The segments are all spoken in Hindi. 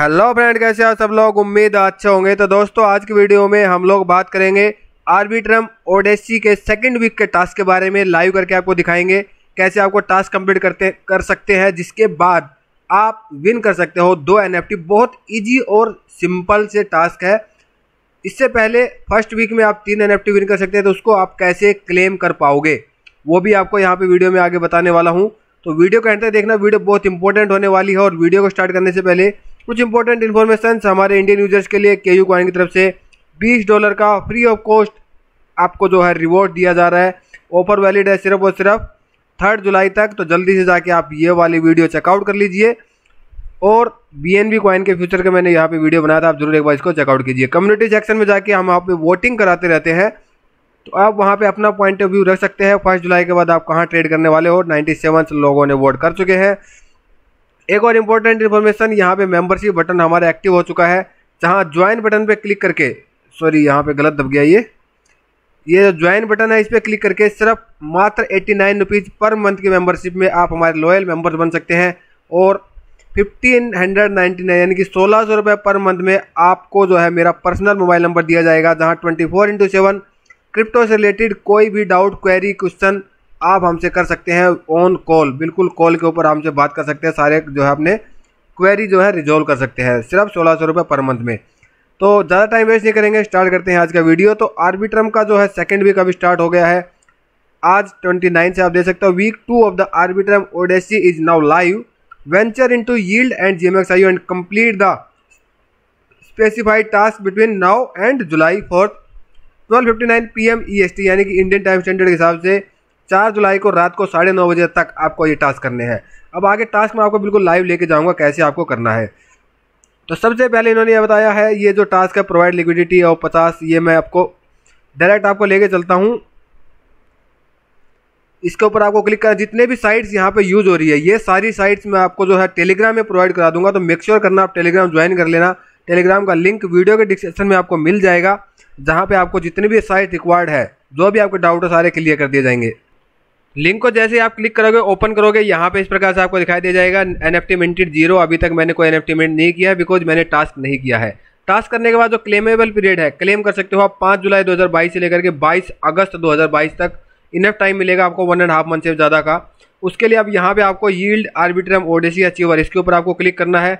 हेलो फ्रेंड कैसे आप सब लोग उम्मीद अच्छे होंगे तो दोस्तों आज की वीडियो में हम लोग बात करेंगे आर्बिट्रम ओडेसी के सेकंड वीक के टास्क के बारे में लाइव करके आपको दिखाएंगे कैसे आपको टास्क कंप्लीट करते कर सकते हैं जिसके बाद आप विन कर सकते हो दो एन बहुत ईजी और सिंपल से टास्क है इससे पहले फर्स्ट वीक में आप तीन एन विन कर सकते हैं तो उसको आप कैसे क्लेम कर पाओगे वो भी आपको यहाँ पर वीडियो में आगे बताने वाला हूँ तो वीडियो को एंटर देखना वीडियो बहुत इंपॉर्टेंट होने वाली है और वीडियो को स्टार्ट करने से पहले कुछ इंपॉर्टेंट इन्फॉर्मेशन हमारे इंडियन यूजर्स के लिए के यू कॉइन की तरफ से बीस डॉलर का फ्री ऑफ कॉस्ट आपको जो है रिवॉर्ड दिया जा रहा है ऑफर वैलिड है सिर्फ और सिर्फ थर्ड जुलाई तक तो जल्दी से जाके आप ये वाली वीडियो चेकआउट कर लीजिए और बी एन बी कॉइन के फ्यूचर के मैंने यहाँ पे वीडियो बनाया था आप जरूर एक बार इसको चेकआउट कीजिए कम्युनिटी सेक्शन में जाके हम वहाँ वोटिंग कराते रहते हैं तो आप वहाँ पे अपना पॉइंट ऑफ व्यू रख सकते हैं फर्स्ट जुलाई के बाद आप कहाँ ट्रेड करने वाले हो नाइन्टी लोगों ने वोट कर चुके हैं एक और इम्पोर्टेंट इन्फॉर्मेशन यहाँ पे मेंबरशिप बटन हमारा एक्टिव हो चुका है जहाँ ज्वाइन बटन पे क्लिक करके सॉरी यहाँ पे गलत दब गया ये ये जो ज्वाइन बटन है इस पर क्लिक करके सिर्फ मात्र eighty nine rupees per month की मेंबरशिप में आप हमारे लॉयल मेंबर्स बन सकते हैं और फिफ्टीन हंड्रेड नाइन्टी नाइन यानी कि सोलह सौ रुपये पर मंथ में आपको जो है मेरा पर्सनल मोबाइल नंबर दिया जाएगा जहाँ twenty four into seven crypto से रिलेटेड कोई भी डाउट क्वेरी क्वेश्चन आप हमसे कर सकते हैं ऑन कॉल बिल्कुल कॉल के ऊपर हमसे बात कर सकते हैं सारे जो है अपने क्वेरी जो है रिजोल्व कर सकते हैं सिर्फ सोलह सौ रुपये पर मंथ में तो ज़्यादा टाइम वेस्ट नहीं करेंगे स्टार्ट करते हैं आज का वीडियो तो आर्बिट्रम का जो है सेकेंड वीक अभी स्टार्ट हो गया है आज 29 से आप देख सकते हो week two of the Arbitrum Odyssey is now live venture into yield and G and complete the specified task between now and July fourth 12:59 PM EST यानी कि इंडियन टाइम स्टैंडर्ड के हिसाब से चार जुलाई को रात को साढ़े नौ बजे तक आपको ये टास्क करने हैं अब आगे टास्क मैं आपको बिल्कुल लाइव लेके जाऊँगा कैसे आपको करना है तो सबसे पहले इन्होंने ये बताया है ये जो टास्क है प्रोवाइड लिक्विडिटी और पचास ये मैं आपको डायरेक्ट आपको लेके चलता हूँ इसके ऊपर आपको क्लिक करना जितने भी साइट्स यहाँ पे यूज़ हो रही है ये सारी साइट्स मैं आपको जो है टेलीग्राम में प्रोवाइड करा दूंगा तो मेक श्योर sure करना आप टेलीग्राम ज्वाइन कर लेना टेलीग्राम का लिंक वीडियो के डिस्क्रिप्शन में आपको मिल जाएगा जहाँ पे आपको जितने भी साइट रिक्वायर्ड है जो भी आपके डाउट है सारे क्लियर कर दिए जाएंगे लिंक को जैसे आप क्लिक करोगे ओपन करोगे यहाँ पे इस प्रकार से आपको दिखाई दे जाएगा एन एफ मिंटेड जीरो अभी तक मैंने कोई एन एफ मिंट नहीं किया है बिकॉज मैंने टास्क नहीं किया है टास्क करने के बाद जो क्लेमेबल पीरियड है क्लेम कर सकते हो आप पाँच जुलाई 2022 से लेकर के 22 अगस्त 2022 तक इनफ टाइम मिलेगा आपको वन एंड हाफ मंथ से ज़्यादा का उसके लिए अब यहाँ पे आपको यील्ड आर्बिट्रम ओडेसी अचीवर इसके ऊपर आपको क्लिक करना है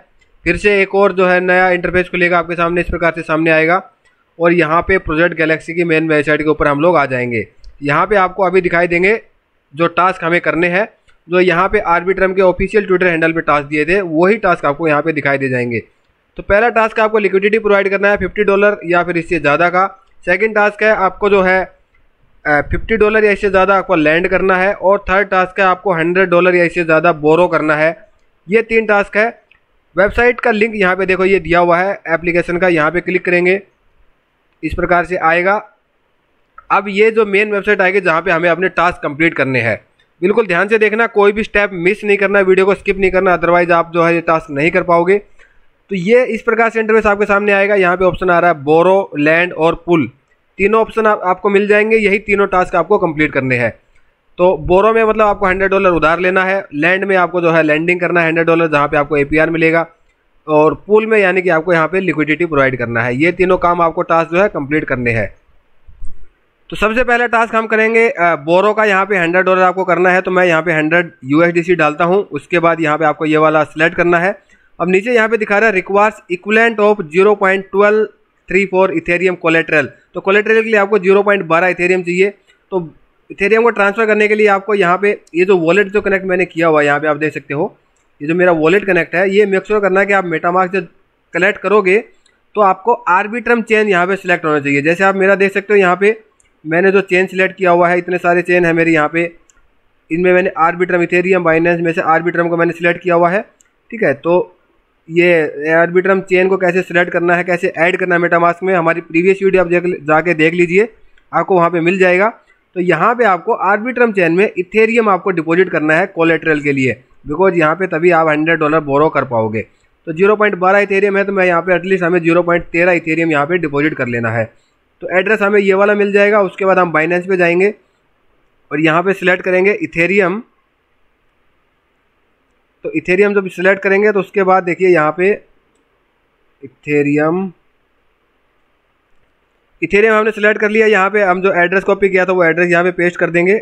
फिर से एक और जो है नया इंटरफेस खुलेगा आपके सामने इस प्रकार से सामने आएगा और यहाँ पे प्रोजेक्ट गैलेक्सी की मेन वेबसाइट के ऊपर हम लोग आ जाएंगे यहाँ पे आपको अभी दिखाई देंगे जो टास्क हमें करने हैं जो यहाँ पे आर्बिट्रम के ऑफिशियल ट्विटर हैंडल पे टास्क दिए थे वही टास्क आपको यहाँ पे दिखाई दे जाएंगे तो पहला टास्क आपको लिक्विडिटी प्रोवाइड करना है फिफ्टी डॉलर या फिर इससे ज़्यादा का सेकेंड टास्क है आपको जो है फिफ्टी डॉलर या इससे ज़्यादा आपको लैंड करना है और थर्ड टास्क है आपको हंड्रेड डॉलर या इससे ज़्यादा बोरो करना है ये तीन टास्क है वेबसाइट का लिंक यहाँ पे देखो ये दिया हुआ है एप्लीकेशन का यहाँ पे क्लिक करेंगे इस प्रकार से आएगा अब ये जो मेन वेबसाइट आएगी जहाँ पे हमें अपने टास्क कंप्लीट करने हैं बिल्कुल ध्यान से देखना कोई भी स्टेप मिस नहीं करना वीडियो को स्किप नहीं करना अदरवाइज आप जो है ये टास्क नहीं कर पाओगे तो ये इस प्रकार से इंटरव्यूस आपके सामने आएगा यहाँ पे ऑप्शन आ रहा है बोरो लैंड और पुल तीनों ऑप्शन आप, आपको मिल जाएंगे यही तीनों टास्क आपको कंप्लीट करने हैं तो बोरो में मतलब आपको हंड्रेड डॉलर उधार लेना है लैंड में आपको जो है लैंडिंग करना है हंड्रेड डॉलर जहाँ पर आपको ए मिलेगा और पुल में यानी कि आपको यहाँ पर लिक्विडिटी प्रोवाइड करना है ये तीनों काम आपको टास्क जो है कम्प्लीट करने हैं तो सबसे पहला टास्क हम करेंगे बोरो का यहाँ पे हंड्रेड डॉलर आपको करना है तो मैं यहाँ पे हंड्रेड यू डालता हूँ उसके बाद यहाँ पे आपको ये वाला सिलेक्ट करना है अब नीचे यहाँ पे दिखा रहा है requires equivalent of zero point twelve three four Ethereum collateral तो कोलेट्रल के लिए आपको जीरो पॉइंट बारह इथेरियम चाहिए तो इथेरियम को ट्रांसफ़र करने के लिए आपको यहाँ पे ये जो वॉलेट जो कनेक्ट मैंने किया हुआ है यहाँ पे आप देख सकते हो ये जो मेरा वॉलेट कनेक्ट है ये मेक करना है कि आप मेटामार्क जब कलेक्ट करोगे तो आपको आर्बिट्रम चेन यहाँ पे सिलेक्ट होना चाहिए जैसे आप मेरा देख सकते हो यहाँ पे मैंने जो चेन सेलेक्ट किया हुआ है इतने सारे चेन है मेरे यहाँ पे इनमें मैंने आर्बिट्रम इथेरियम बाइनेंस में से आर्बिट्रम को मैंने सिलेक्ट किया हुआ है ठीक है तो ये आर्बिट्रम चेन को कैसे सिलेक्ट करना है कैसे ऐड करना है मेटामास्क में हमारी प्रीवियस वीडियो आप देख जाके देख लीजिए आपको वहाँ पर मिल जाएगा तो यहाँ पे आपको आर्बिट्रम चैन में इथेरियम आपको डिपोज़िट करना है कोलेट्रल के लिए बिकॉज यहाँ पर तभी आप हंड्रेड डॉलर बोरो कर पाओगे तो जीरो पॉइंट बारह इथेरियम है तो मैं यहाँ पे एटलीस्ट हमें जीरो पॉइंट तेरह इथेरियम यहाँ पे डिपॉजिट कर लेना है तो एड्रेस हमें ये वाला मिल जाएगा उसके बाद हम बाइनेंस पे जाएंगे और यहाँ पे सिलेक्ट करेंगे इथेरियम तो इथेरियम जब सिलेक्ट करेंगे तो उसके बाद देखिए यहाँ पे इथेरियम इथेरियम हमने सेलेक्ट कर लिया यहाँ पे हम जो एड्रेस कॉपी किया था वो एड्रेस यहाँ पे पेस्ट कर देंगे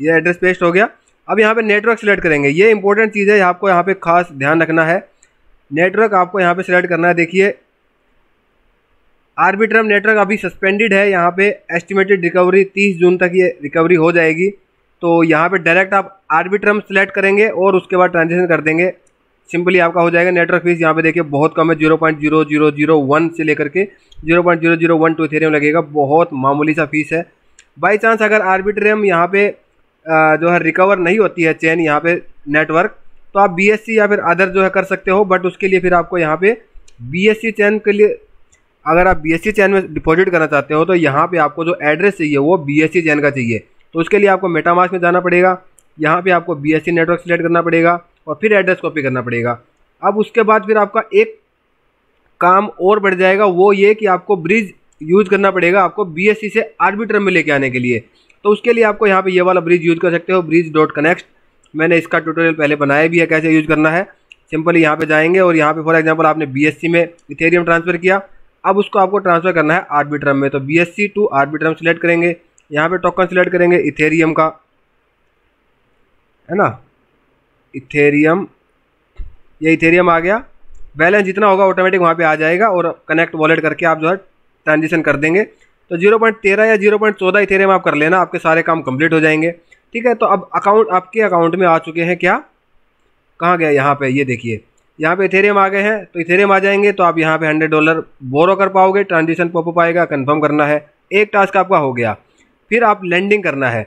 ये एड्रेस पेस्ट हो गया अब यहाँ पे नेटवर्क सेलेक्ट करेंगे ये इंपॉर्टेंट चीज़ है आपको यहाँ पे खास ध्यान रखना है नेटवर्क आपको यहाँ पे सेलेक्ट करना है देखिए आर्बिट्रम नेटवर्क अभी सस्पेंडेड है यहाँ पे एस्टिमेटेड रिकवरी 30 जून तक ये रिकवरी हो जाएगी तो यहाँ पे डायरेक्ट आप आर्बिट्रम सेलेक्ट करेंगे और उसके बाद ट्रांजेक्शन कर देंगे सिंपली आपका हो जाएगा नेटवर्क फीस यहाँ पे देखिए बहुत कम है zero point zero zero zero one से लेकर के zero point zero zero one two Ethereum लगेगा बहुत मामूली सा फीस है बाई चांस अगर आर्बिट्रियम यहाँ पे जो है रिकवर नहीं होती है चेन यहाँ पे नेटवर्क तो आप बी या फिर अदर जो है कर सकते हो बट उसके लिए फिर आपको यहाँ पे बी चेन के लिए अगर आप बी चैन में डिपॉजिट करना चाहते हो तो यहाँ पे आपको जो एड्रेस चाहिए वो बी चैन का चाहिए तो उसके लिए आपको मेटामास में जाना पड़ेगा यहाँ पे आपको बी नेटवर्क सिलेक्ट करना पड़ेगा और फिर एड्रेस कॉपी करना पड़ेगा अब उसके बाद फिर आपका एक काम और बढ़ जाएगा वो ये कि आपको ब्रिज यूज़ करना पड़ेगा आपको बी से आर्बिटर में लेके आने के लिए तो उसके लिए आपको यहाँ पे ये वाला ब्रिज यूज़ कर सकते हो ब्रिज डॉट कनेक्ट मैंने इसका ट्यूटोरियल पहले बनाया भी है कैसे यूज़ करना है सिंपली यहाँ पे जाएंगे और यहाँ पे फॉर एग्जांपल आपने बीएससी में इथेरियम ट्रांसफ़र किया अब उसको आपको ट्रांसफर करना है आर्बिट्रम में तो B S C to Arbitrum select करेंगे यहाँ पे टोकन सिलेक्ट करेंगे इथेरियम का है ना इथेरियम ये इथेरियम आ गया बैलेंस जितना होगा ऑटोमेटिक वहाँ पे आ जाएगा और कनेक्ट वॉलेट करके आप जो है ट्रांजेक्शन कर देंगे तो जीरो पॉइंट तेरह या जीरो पॉइंट चौदह इथेरियम आप कर लेना आपके सारे काम कंप्लीट हो जाएंगे ठीक है तो अब अकाउंट आपके अकाउंट में आ चुके हैं क्या कहाँ गया यहाँ पर ये देखिए यहाँ पे इथेरियम आ गए हैं तो इथेरियम आ जाएंगे तो आप यहाँ पे हंड्रेड डॉलर बोरो कर पाओगे ट्रांजिशन पा आएगा कन्फर्म करना है एक टास्क आपका हो गया फिर आप लैंडिंग करना है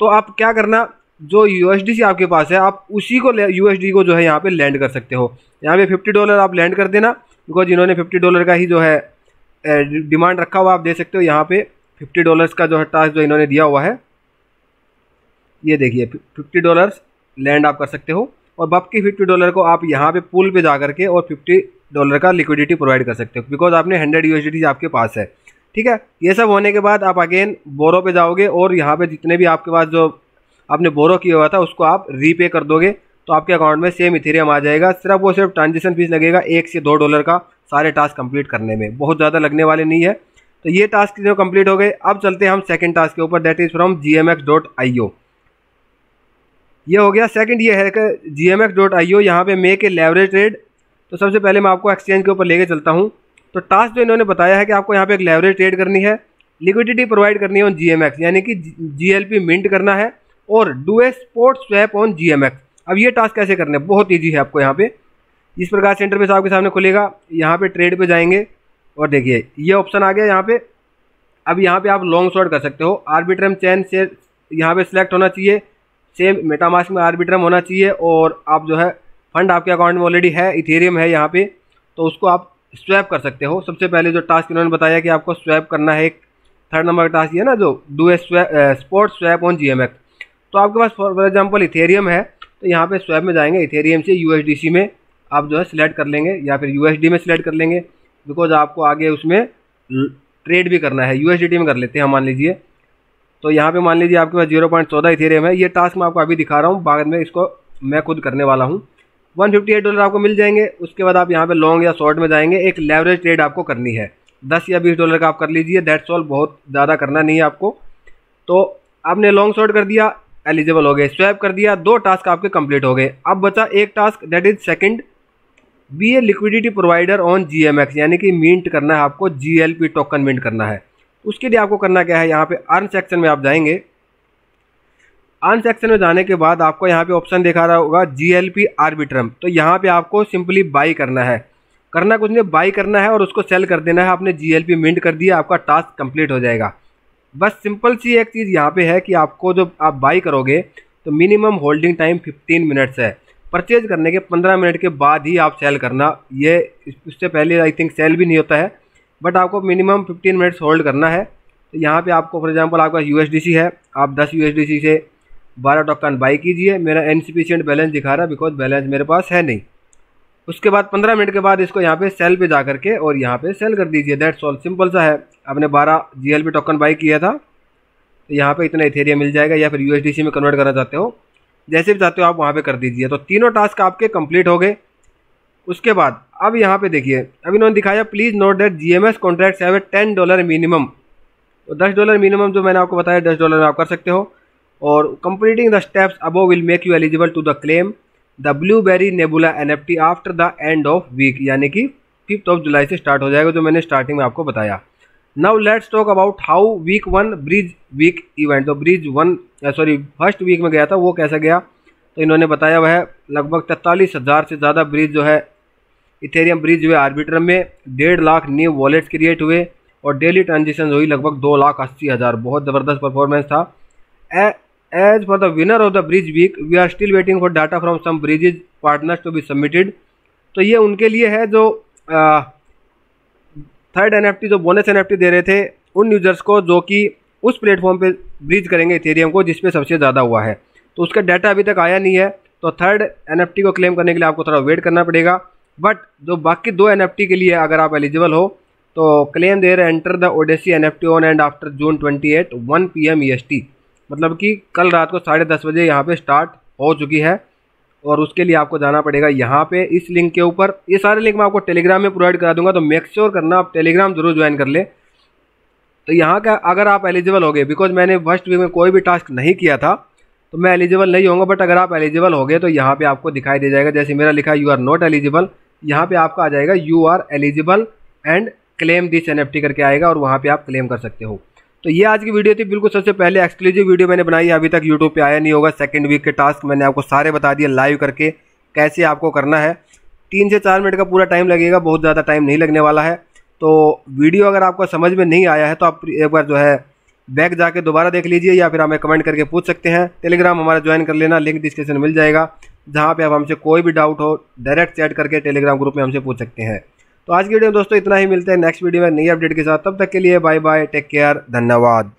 तो आप क्या करना जो यू आपके पास है आप उसी को यू को जो है यहाँ पर लैंड कर सकते हो यहाँ पे फिफ्टी डॉलर आप लैंड कर देना बिकॉज इन्होंने फिफ्टी डॉलर का ही जो है डिमांड रखा हुआ आप दे सकते हो यहाँ पे फिफ्टी डॉलर्स का जो है टास्क जो इन्होंने दिया हुआ है ये देखिए फिफ्टी डॉलर्स लैंड आप कर सकते हो और बाप की फिफ्टी डॉलर को आप यहाँ पे पुल पे जा करके और फिफ्टी डॉलर का लिक्विडिटी प्रोवाइड कर सकते हो बिकॉज आपने हंड्रेड यू आपके पास है ठीक है ये सब होने के बाद आप अगेन बोरो पे जाओगे और यहाँ पे जितने भी आपके पास जो आपने बोरो किया हुआ था उसको आप रीपे कर दोगे तो आपके अकाउंट में सेम इथेरियम आ जाएगा सिर्फ वो सिर्फ ट्रांजेक्शन फीस लगेगा एक से दो डॉलर का सारे टास्क कंप्लीट करने में बहुत ज़्यादा लगने वाले नहीं है तो ये टास्क जो कंप्लीट हो गए अब चलते हैं हम सेकेंड टास्क के ऊपर that is from G M X dot I O ये हो गया सेकंड ये है कि G M X dot I O यहाँ पर मेक ए लेवरेज ट्रेड तो सबसे पहले मैं आपको एक्सचेंज के ऊपर लेके चलता हूँ तो टास्क जो इन्होंने बताया है कि आपको यहाँ पे एक लेवरेज ट्रेड करनी है लिक्विडिटी प्रोवाइड करनी है ऑन जी एम एक्स यानी कि जी एल पी मिंट करना है और do a spot swap on G M X अब ये टास्क कैसे करना है बहुत ईजी है आपको यहाँ पर इस प्रकार से साहब आपके सामने खुलेगा यहाँ पर ट्रेड पर जाएंगे और देखिए ये ऑप्शन आ गया यहाँ पर अब यहाँ पर आप लॉन्ग शॉर्ट कर सकते हो आर्बिट्रम चैन से यहाँ पर सिलेक्ट होना चाहिए सेम मेटामास में आर्बिट्रम होना चाहिए और आप जो है फंड आपके अकाउंट में ऑलरेडी है इथेरियम है यहाँ पे तो उसको आप स्वैप कर सकते हो सबसे पहले जो टास्क इन्होंने बताया कि आपको स्वैप करना है एक थर्ड नंबर का टास्क ये ना जो do a spot swap on G तो आपके पास फॉर एग्जाम्पल इथेरियम है तो यहाँ पे स्वैप में जाएंगे इथेरियम से यू में आप जो है सिलेक्ट कर लेंगे या फिर यू में सिलेक्ट कर लेंगे बिकॉज आपको आगे उसमें ट्रेड भी करना है यू में कर लेते हैं मान लीजिए तो यहाँ पे मान लीजिए आपके पास जीरो पॉइंट चौदह इथेरियम है ये टास्क मैं आपको अभी दिखा रहा हूँ बाद में इसको मैं खुद करने वाला हूँ वन फिफ्टी एट डॉलर आपको मिल जाएंगे उसके बाद आप यहाँ पे लॉन्ग या शॉर्ट में जाएंगे एक लेवरेज ट्रेड आपको करनी है दस या बीस डॉलर का आप कर लीजिए दैट्स ऑल बहुत ज़्यादा करना नहीं है आपको तो आपने लॉन्ग शॉर्ट कर दिया एलिजिबल हो गए स्वैप कर दिया दो टास्क आपके कंप्लीट हो गए अब बचा एक task that is second be a liquidity provider on G यानी कि मिंट करना है आपको जी टोकन मिंट करना है उसके लिए आपको करना क्या है यहाँ पे अर्न सेक्शन में आप जाएंगे अर्न सेक्शन में जाने के बाद आपको यहाँ पे ऑप्शन दिखा रहा होगा जी एल पी आर्बिट्रम तो यहाँ पे आपको सिंपली बाई करना है करना कुछ नहीं बाई करना है और उसको सेल कर देना है आपने जी एल पी मिंट कर दिया आपका टास्क कंप्लीट हो जाएगा बस सिंपल सी एक चीज़ यहाँ पे है कि आपको जब आप बाई करोगे तो minimum holding time fifteen minutes है परचेज करने के पंद्रह मिनट के बाद ही आप सेल करना ये उससे पहले आई थिंक सेल भी नहीं होता है बट आपको मिनिमम फिफ्टीन मिनट्स होल्ड करना है तो यहाँ पे आपको फॉर एग्जांपल आपका यू है आप दस यू से बारह टोकन बाई कीजिए मेरा इनसिफिशियंट बैलेंस दिखा रहा है बिकॉज बैलेंस मेरे पास है नहीं उसके बाद पंद्रह मिनट के बाद इसको यहाँ पे सेल पे जा करके और यहाँ पे सेल कर दीजिए दैट्स ऑल सिंपल सा है आपने बारह जी टोकन बाई किया था तो यहाँ पे इतना इथेरिया मिल जाएगा या फिर यू में कन्वर्ट करना चाहते हो जैसे भी चाहते हो आप वहाँ पे कर दीजिए तो तीनों टास्क आपके कंप्लीट हो गए उसके बाद अब यहाँ पे देखिए अब इन्होंने दिखाया please note that G M S contract है टेन डॉलर मिनिमम तो दस डॉलर मिनिमम जो मैंने आपको बताया दस डॉलर में आप कर सकते हो और completing the steps above will make you eligible to the claim the Blueberry Nebula N F T after the end of week यानी कि फिफ्थ ऑफ जुलाई से स्टार्ट हो जाएगा जो मैंने स्टार्टिंग में आपको बताया now let's talk about how week one bridge week event तो bridge one sorry first week में गया था वो कैसा गया तो इन्होंने बताया वह लगभग तैंतालीस हज़ार से ज़्यादा ब्रिज जो है इथेरियम ब्रिज हुए आर्बिटर में डेढ़ लाख न्यू वॉलेट्स क्रिएट हुए और डेली ट्रांजेक्शन हुई लगभग दो लाख अस्सी हज़ार बहुत ज़बरदस्त परफॉर्मेंस था as for the winner of the bridge week we are still waiting for data from some bridge partners to be submitted तो ये उनके लिए है जो थर्ड एन जो बोनस एन दे रहे थे उन यूजर्स को जो कि उस प्लेटफॉर्म पे ब्रिज करेंगे इथेरियम को जिसपे सबसे ज़्यादा हुआ है तो उसका डाटा अभी तक आया नहीं है तो थर्ड एन को क्लेम करने के लिए आपको थोड़ा वेट करना पड़ेगा बट जो बाकी दो एन के लिए अगर आप एलिजिबल हो तो क्लेम दे रहे enter the Odyssey N F T on and after June twenty eight one P M E S T मतलब कि कल रात को साढ़े दस बजे यहाँ पे स्टार्ट हो चुकी है और उसके लिए आपको जाना पड़ेगा यहाँ पे इस लिंक के ऊपर ये सारे लिंक मैं आपको टेलीग्राम में प्रोवाइड करा दूंगा तो मेक श्योर sure करना आप टेलीग्राम जरूर ज्वाइन कर ले तो यहाँ का अगर आप एलिजिबल हो गए बिकॉज मैंने फर्स्ट वीक में कोई भी टास्क नहीं किया था तो मैं एलिजिबल नहीं होंगे बट अगर आप एलिजिबल हो गए तो यहाँ पे आपको दिखाई दे जाएगा जैसे मेरा लिखा यू आर नॉट एलिजिबल यहाँ पे आपका आ जाएगा you are eligible and claim this N करके आएगा और वहाँ पे आप क्लेम कर सकते हो तो ये आज की वीडियो थी बिल्कुल सबसे पहले एक्सक्लूसिव वीडियो मैंने बनाई है अभी तक यूट्यूब पे आया नहीं होगा सेकंड वीक के टास्क मैंने आपको सारे बता दिए लाइव करके कैसे आपको करना है तीन से चार मिनट का पूरा टाइम लगेगा बहुत ज़्यादा टाइम नहीं लगने वाला है तो वीडियो अगर आपको समझ में नहीं आया है तो आप एक बार जो है बैक जाके दोबारा देख लीजिए या फिर हमें कमेंट करके पूछ सकते हैं टेलीग्राम हमारा ज्वाइन कर लेना लिंक डिस्क्रिप्शन मिल जाएगा जहाँ पे आप हमसे कोई भी डाउट हो डायरेक्ट चैट करके टेलीग्राम ग्रुप में हमसे पूछ सकते हैं तो आज की वीडियो में दोस्तों इतना ही मिलते हैं नेक्स्ट वीडियो में नई अपडेट के साथ तब तक के लिए बाय बाय टेक केयर धन्यवाद